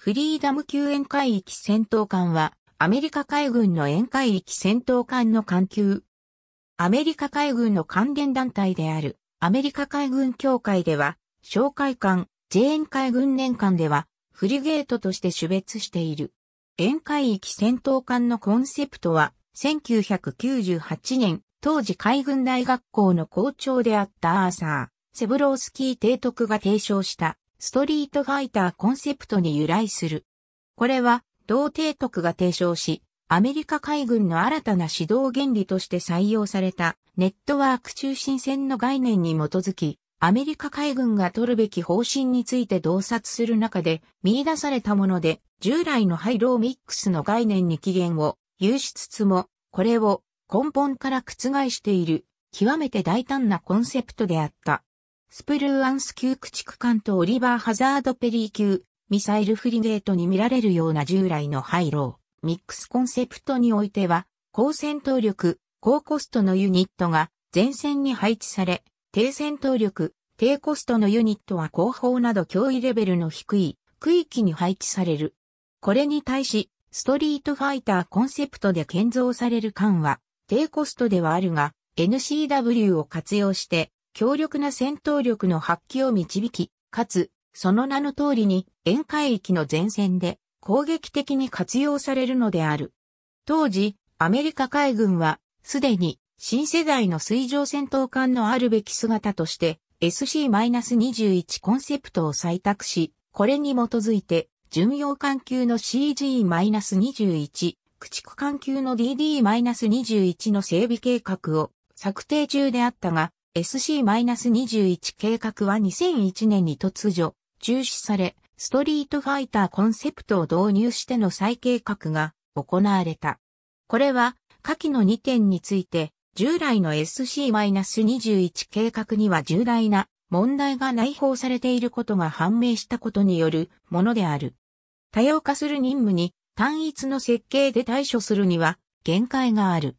フリーダム級沿海域戦闘艦は、アメリカ海軍の沿海域戦闘艦の艦級。アメリカ海軍の関連団体である、アメリカ海軍協会では、哨海艦、JN 海軍年間では、フリゲートとして種別している。沿海域戦闘艦のコンセプトは、1998年、当時海軍大学校の校長であったアーサー、セブロースキー提督が提唱したストリートファイターコンセプトに由来する。これは、同帝国が提唱し、アメリカ海軍の新たな指導原理として採用されたネットワーク中心戦の概念に基づき、アメリカ海軍が取るべき方針について洞察する中で見出されたもので、従来のハイローミックスの概念に起源を有しつつも、これを根本から覆している、極めて大胆なコンセプトであった。スプルーアンス級駆逐艦とオリバー・ハザード・ペリー級、ミサイルフリゲートに見られるような従来の廃炉、ミックスコンセプトにおいては、高戦闘力、高コストのユニットが前線に配置され、低戦闘力、低コストのユニットは後方など脅威レベルの低い区域に配置される。これに対し、ストリートファイターコンセプトで建造される艦は、低コストではあるが、NCW を活用して、強力な戦闘力の発揮を導き、かつ、その名の通りに、沿海域の前線で攻撃的に活用されるのである。当時、アメリカ海軍は、すでに、新世代の水上戦闘艦のあるべき姿として、SC-21 コンセプトを採択し、これに基づいて、巡洋艦級の CG-21、駆逐艦級の DD-21 の整備計画を策定中であったが、SC-21 計画は2001年に突如、中止され、ストリートファイターコンセプトを導入しての再計画が行われた。これは、下記の2点について、従来の SC-21 計画には重大な問題が内包されていることが判明したことによるものである。多様化する任務に単一の設計で対処するには限界がある。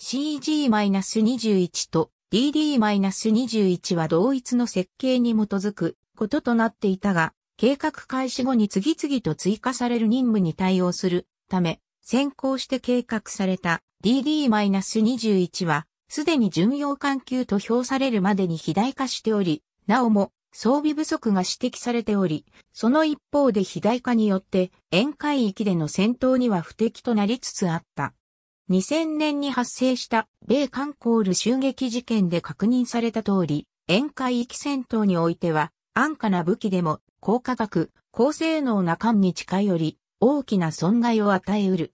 CG-21 と DD-21 は同一の設計に基づくこととなっていたが、計画開始後に次々と追加される任務に対応するため、先行して計画された DD-21 は、すでに巡洋艦級と評されるまでに肥大化しており、なおも装備不足が指摘されており、その一方で肥大化によって、沿海域での戦闘には不適となりつつあった。2000年に発生した米韓コール襲撃事件で確認された通り、沿海域戦闘においては、安価な武器でも高価格、高性能な艦に近寄り大きな損害を与えうる。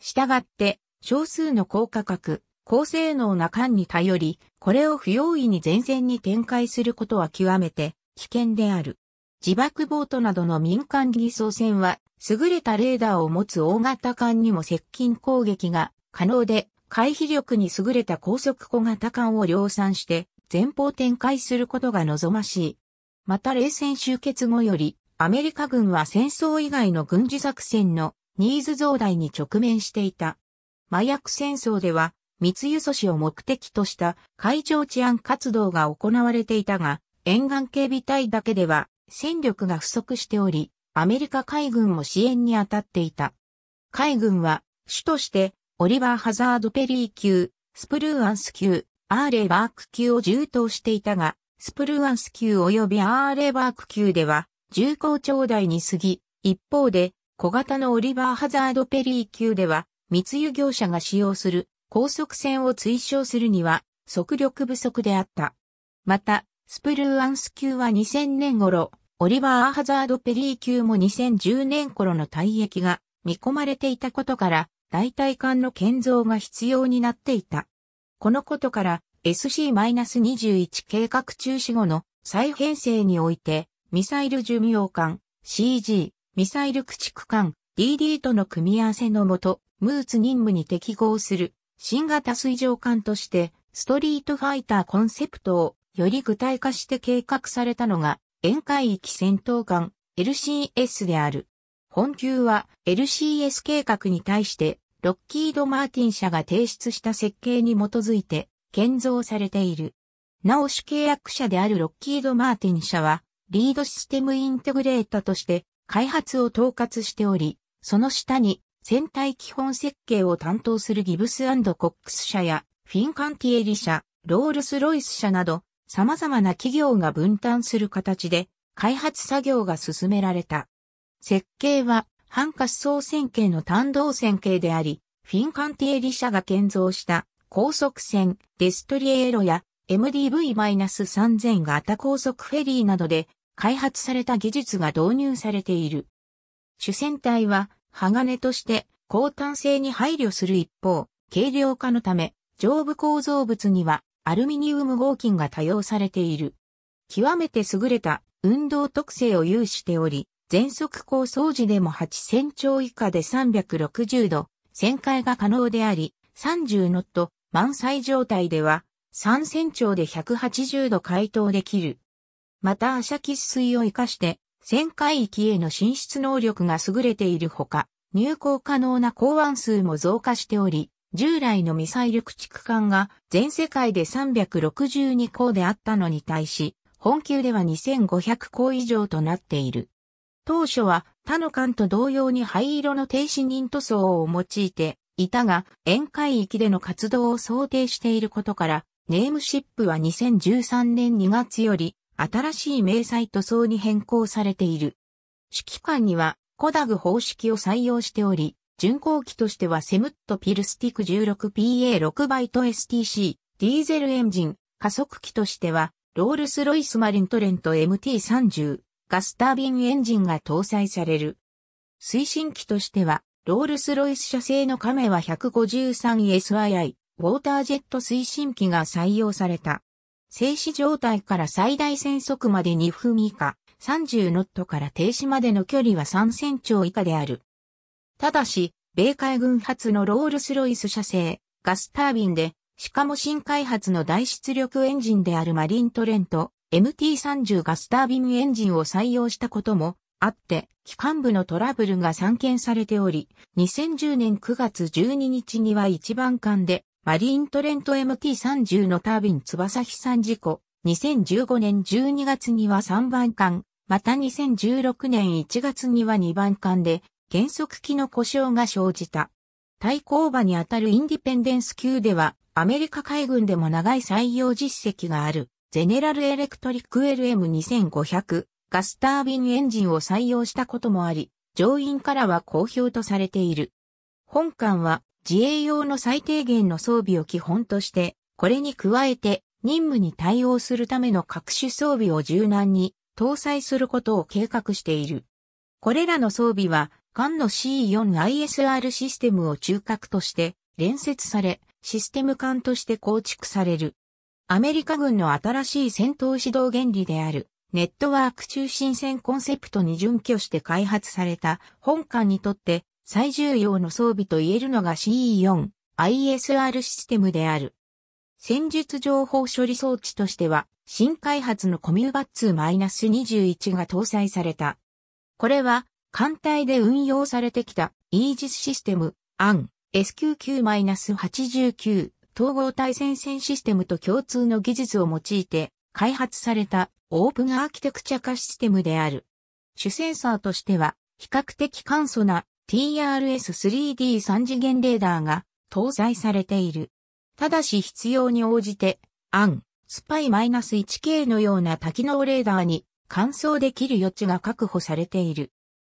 したがって、少数の高価格、高性能な艦に頼り、これを不用意に前線に展開することは極めて危険である。自爆ボートなどの民間偽装船は、優れたレーダーを持つ大型艦にも接近攻撃が可能で、回避力に優れた高速小型艦を量産して、前方展開することが望ましい。また冷戦終結後より、アメリカ軍は戦争以外の軍事作戦のニーズ増大に直面していた。麻薬戦争では、密輸阻止を目的とした海上治安活動が行われていたが、沿岸警備隊だけでは戦力が不足しており、アメリカ海軍も支援に当たっていた。海軍は主としてオリバー・ハザード・ペリー級、スプルーアンス級、アーレー・バーク級を重当していたが、スプルーアンス級及びアーレー・バーク級では、重厚長大に過ぎ、一方で、小型のオリバー・ハザード・ペリー級では、密輸業者が使用する高速船を追奨するには、速力不足であった。また、スプルーアンス級は2000年頃、オリバー・ハザード・ペリー級も2010年頃の退役が見込まれていたことから、代替艦の建造が必要になっていた。このことから SC-21 計画中止後の再編成において、ミサイル巡洋艦、CG、ミサイル駆逐艦、DD との組み合わせのもと、ムーツ任務に適合する新型水上艦として、ストリートファイターコンセプトをより具体化して計画されたのが、沿海域戦闘艦 LCS である。本級は LCS 計画に対してロッキード・マーティン社が提出した設計に基づいて建造されている。なお主契約者であるロッキード・マーティン社はリードシステムインテグレータとして開発を統括しており、その下に船体基本設計を担当するギブスコックス社やフィンカンティエリ社、ロールス・ロイス社など様々な企業が分担する形で開発作業が進められた。設計は、半滑走線形の単動線形であり、フィンカンティエリ社が建造した高速船デストリエーロや MDV-3000 型高速フェリーなどで開発された技術が導入されている。主船体は鋼として高単性に配慮する一方、軽量化のため上部構造物にはアルミニウム合金が多用されている。極めて優れた運動特性を有しており、全速高掃除でも8000兆以下で360度、旋回が可能であり、30ノット、満載状態では、3000兆で180度回答できる。また、アシャキス水を活かして、旋回域への進出能力が優れているほか、入港可能な港湾数も増加しており、従来のミサイル駆逐艦が全世界で362港であったのに対し、本級では2500港以上となっている。当初は他の艦と同様に灰色の低視認塗装を用いていたが、沿海域での活動を想定していることから、ネームシップは2013年2月より新しい迷彩塗装に変更されている。指揮官にはコダグ方式を採用しており、巡航機としてはセムットピルスティク 16PA6 バイト STC、ディーゼルエンジン、加速機としてはロールスロイスマリントレント MT30、ガスタービンエンジンが搭載される。推進機としては、ロールスロイス社製のカメは 153SII、ウォータージェット推進機が採用された。静止状態から最大戦速まで2分以下、30ノットから停止までの距離は3センチ以下である。ただし、米海軍発のロールスロイス社製、ガスタービンで、しかも新開発の大出力エンジンであるマリントレント、MT30 ガスタービンエンジンを採用したこともあって、機関部のトラブルが散見されており、2010年9月12日には一番艦で、マリーントレント MT30 のタービン翼飛散事故、2015年12月には3番艦、また2016年1月には2番艦で、減速機の故障が生じた。対抗馬にあたるインディペンデンス級では、アメリカ海軍でも長い採用実績がある。ゼネラルエレクトリック LM2500 ガスタービンエンジンを採用したこともあり、乗員からは好評とされている。本艦は自衛用の最低限の装備を基本として、これに加えて任務に対応するための各種装備を柔軟に搭載することを計画している。これらの装備は、艦の C4ISR システムを中核として連接され、システム艦として構築される。アメリカ軍の新しい戦闘指導原理である、ネットワーク中心戦コンセプトに準拠して開発された本艦にとって最重要の装備と言えるのが CE4、ISR システムである。戦術情報処理装置としては、新開発のコミュバッツ -21 が搭載された。これは、艦隊で運用されてきたイージスシステム、アン SQQ-89 統合対戦線システムと共通の技術を用いて開発されたオープンアーキテクチャ化システムである。主センサーとしては比較的簡素な TRS-3D3 次元レーダーが搭載されている。ただし必要に応じて、AN、スパイ -1K のような多機能レーダーに換装できる余地が確保されている。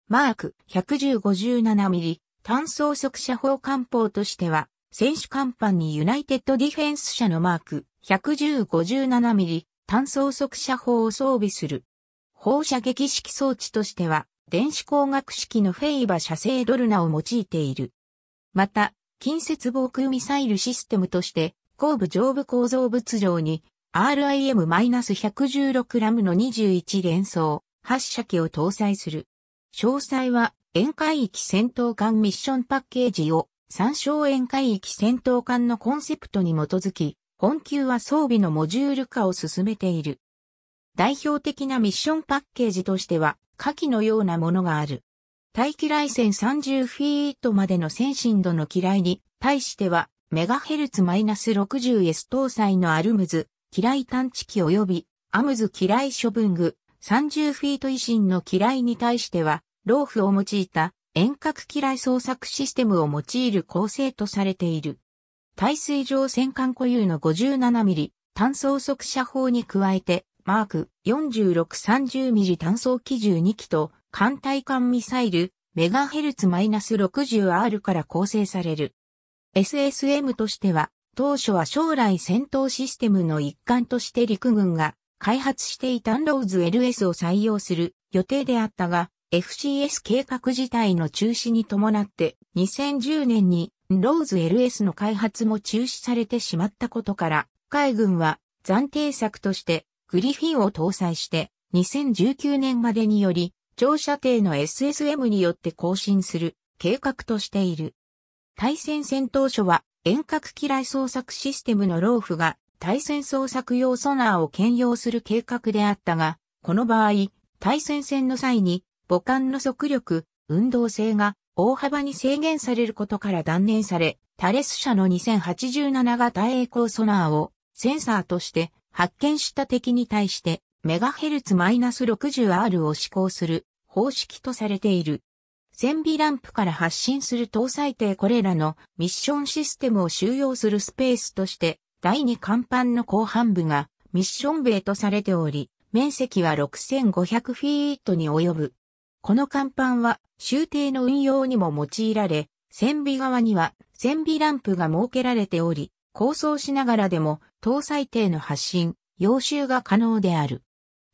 マーク 11057mm 単装速射砲艦砲としては選手甲板にユナイテッドディフェンス社のマーク 110-57mm 単装速射砲を装備する。放射撃式装置としては、電子工学式のフェイバ射精ドルナを用いている。また、近接防空ミサイルシステムとして、後部上部構造物上に RIM-116 ラムの21連装発射機を搭載する。詳細は、沿海域戦闘艦ミッションパッケージを三省園海域戦闘艦のコンセプトに基づき、本級は装備のモジュール化を進めている。代表的なミッションパッケージとしては、下記のようなものがある。大気雷戦30フィートまでの先進度の機雷に対しては、メガヘルツ -60S 搭載のアルムズ、機雷探知機及び、アムズ機雷処分具、30フィート維新の機雷に対しては、ローフを用いた遠隔機雷捜索システムを用いる構成とされている。耐水上戦艦固有の 57mm 単装速射砲に加えて、マーク 4630mm 単装機銃2機と艦隊艦ミサイルメガヘルツ -60R から構成される。SSM としては、当初は将来戦闘システムの一環として陸軍が開発していたンローズ LS を採用する予定であったが、FCS 計画自体の中止に伴って2010年にローズ LS の開発も中止されてしまったことから、海軍は暫定策としてグリフィンを搭載して2019年までにより長射程の SSM によって更新する計画としている。対戦戦闘所は遠隔機雷捜索システムのローフが対戦捜索用ソナーを兼用する計画であったが、この場合、対戦戦の際に母艦の速力、運動性が大幅に制限されることから断念され、タレス社の2087型栄光ソナーをセンサーとして発見した敵に対して、メガヘルツマイナス -60R を施行する方式とされている。線尾ランプから発信する搭載艇これらのミッションシステムを収容するスペースとして、第2甲板の後半部がミッション米とされており、面積は6500フィートに及ぶ。この甲板は終艇の運用にも用いられ、船尾側には船尾ランプが設けられており、構想しながらでも搭載艇の発進、要集が可能である。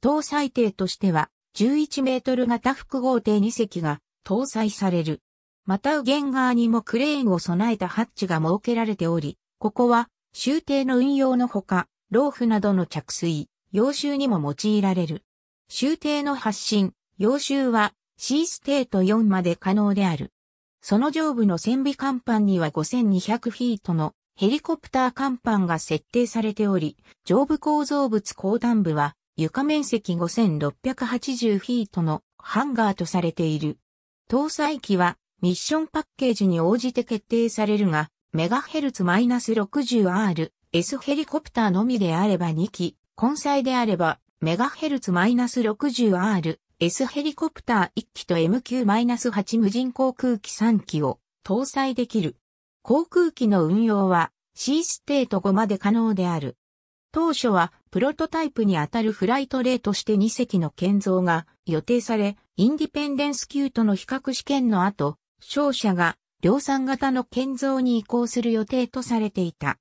搭載艇としては11メートル型複合艇2隻が搭載される。また右舷側にもクレーンを備えたハッチが設けられており、ここは終艇の運用のほか、ローフなどの着水、要集にも用いられる。終艇の発進、揚収は C ステート4まで可能である。その上部の船尾甲板には5200フィートのヘリコプター甲板が設定されており、上部構造物後端部は床面積5680フィートのハンガーとされている。搭載機はミッションパッケージに応じて決定されるが、メガヘルツ -60R、S ヘリコプターのみであれば2機、根載であれば、メガヘルツ -60R、S ヘリコプター1機と MQ-8 無人航空機3機を搭載できる。航空機の運用は C ステート5まで可能である。当初はプロトタイプにあたるフライト例として2隻の建造が予定され、インディペンデンス級との比較試験の後、勝者が量産型の建造に移行する予定とされていた。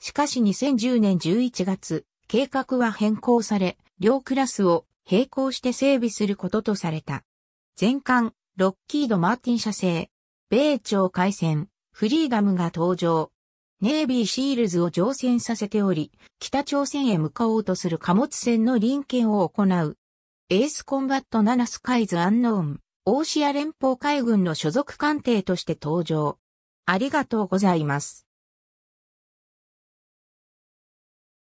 しかし2010年11月、計画は変更され、両クラスを並行して整備することとされた。全艦、ロッキード・マーティン社製、米朝海戦、フリーダムが登場。ネイビーシールズを乗船させており、北朝鮮へ向かおうとする貨物船の臨検を行う。エースコンバット7スカイズ・アンノーン、オーシア連邦海軍の所属艦艇として登場。ありがとうございます。